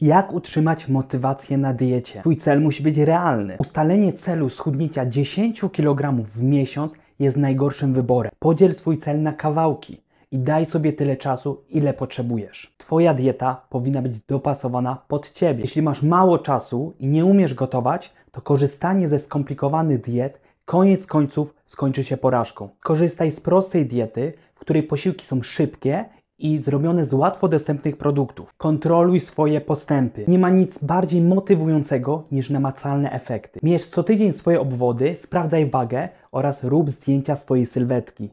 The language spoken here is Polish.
Jak utrzymać motywację na diecie? Twój cel musi być realny. Ustalenie celu schudnięcia 10 kg w miesiąc jest najgorszym wyborem. Podziel swój cel na kawałki i daj sobie tyle czasu, ile potrzebujesz. Twoja dieta powinna być dopasowana pod ciebie. Jeśli masz mało czasu i nie umiesz gotować, to korzystanie ze skomplikowanych diet koniec końców skończy się porażką. Korzystaj z prostej diety, w której posiłki są szybkie i zrobione z łatwo dostępnych produktów. Kontroluj swoje postępy. Nie ma nic bardziej motywującego niż namacalne efekty. Mierz co tydzień swoje obwody, sprawdzaj wagę oraz rób zdjęcia swojej sylwetki.